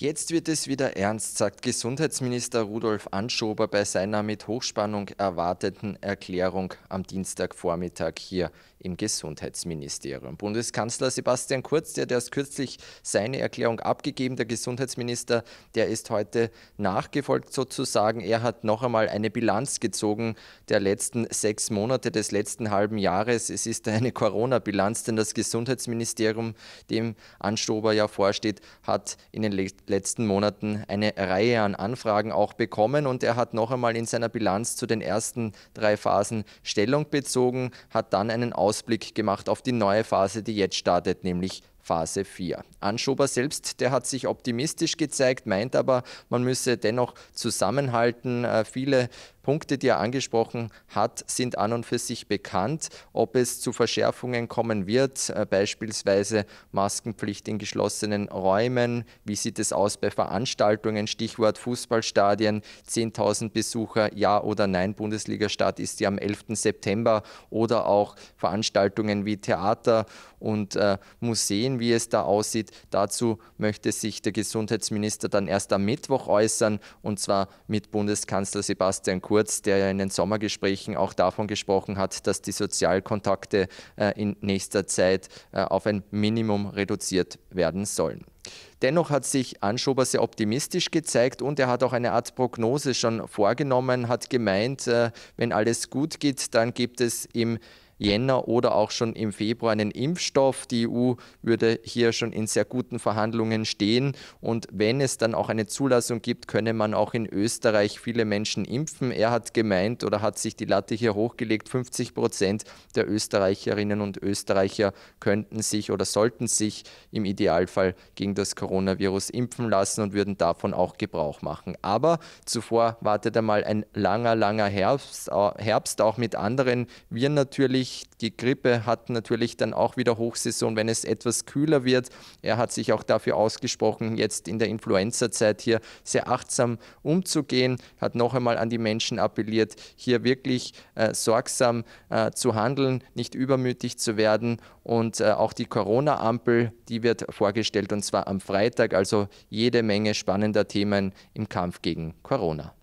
Jetzt wird es wieder ernst, sagt Gesundheitsminister Rudolf Anschober bei seiner mit Hochspannung erwarteten Erklärung am Dienstagvormittag hier im Gesundheitsministerium. Bundeskanzler Sebastian Kurz, der, der erst kürzlich seine Erklärung abgegeben, der Gesundheitsminister, der ist heute nachgefolgt sozusagen. Er hat noch einmal eine Bilanz gezogen der letzten sechs Monate des letzten halben Jahres. Es ist eine Corona-Bilanz, denn das Gesundheitsministerium, dem Anschober ja vorsteht, hat in den letzten letzten Monaten eine Reihe an Anfragen auch bekommen und er hat noch einmal in seiner Bilanz zu den ersten drei Phasen Stellung bezogen, hat dann einen Ausblick gemacht auf die neue Phase, die jetzt startet, nämlich Phase 4. Anschober selbst, der hat sich optimistisch gezeigt, meint aber, man müsse dennoch zusammenhalten. Äh, viele Punkte, die er angesprochen hat, sind an und für sich bekannt. Ob es zu Verschärfungen kommen wird, äh, beispielsweise Maskenpflicht in geschlossenen Räumen, wie sieht es aus bei Veranstaltungen, Stichwort Fußballstadien, 10.000 Besucher, ja oder nein, Bundesliga-Start ist ja am 11. September oder auch Veranstaltungen wie Theater und äh, Museen sehen, wie es da aussieht. Dazu möchte sich der Gesundheitsminister dann erst am Mittwoch äußern und zwar mit Bundeskanzler Sebastian Kurz, der ja in den Sommergesprächen auch davon gesprochen hat, dass die Sozialkontakte äh, in nächster Zeit äh, auf ein Minimum reduziert werden sollen. Dennoch hat sich Anschober sehr optimistisch gezeigt und er hat auch eine Art Prognose schon vorgenommen, hat gemeint, äh, wenn alles gut geht, dann gibt es im Jänner oder auch schon im Februar einen Impfstoff. Die EU würde hier schon in sehr guten Verhandlungen stehen. Und wenn es dann auch eine Zulassung gibt, könne man auch in Österreich viele Menschen impfen. Er hat gemeint oder hat sich die Latte hier hochgelegt, 50 Prozent der Österreicherinnen und Österreicher könnten sich oder sollten sich im Idealfall gegen das Coronavirus impfen lassen und würden davon auch Gebrauch machen. Aber zuvor wartet einmal ein langer, langer Herbst, äh, Herbst auch mit anderen Viren natürlich natürlich, die Grippe hat natürlich dann auch wieder Hochsaison, wenn es etwas kühler wird. Er hat sich auch dafür ausgesprochen, jetzt in der Influenza-Zeit hier sehr achtsam umzugehen, hat noch einmal an die Menschen appelliert, hier wirklich äh, sorgsam äh, zu handeln, nicht übermütig zu werden. Und äh, auch die Corona-Ampel, die wird vorgestellt und zwar am Freitag. Also jede Menge spannender Themen im Kampf gegen Corona.